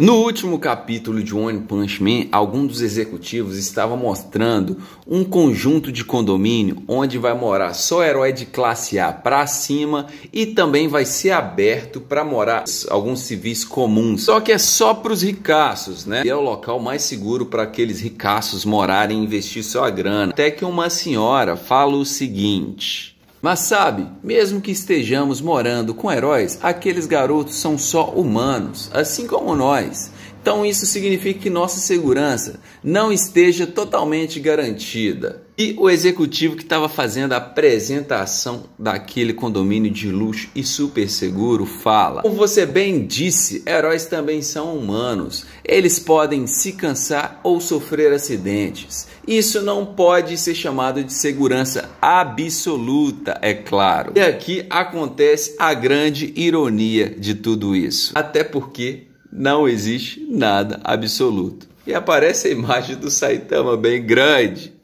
No último capítulo de One Punch Man, algum dos executivos estava mostrando um conjunto de condomínio onde vai morar só herói de classe A para cima e também vai ser aberto para morar alguns civis comuns. Só que é só para os ricaços, né? E é o local mais seguro para aqueles ricaços morarem e investir sua grana. Até que uma senhora fala o seguinte: mas sabe, mesmo que estejamos morando com heróis, aqueles garotos são só humanos, assim como nós. Então isso significa que nossa segurança não esteja totalmente garantida. E o executivo que estava fazendo a apresentação daquele condomínio de luxo e super seguro fala: Como você bem disse, heróis também são humanos. Eles podem se cansar ou sofrer acidentes. Isso não pode ser chamado de segurança absoluta, é claro. E aqui acontece a grande ironia de tudo isso. Até porque não existe nada absoluto. E aparece a imagem do Saitama bem grande.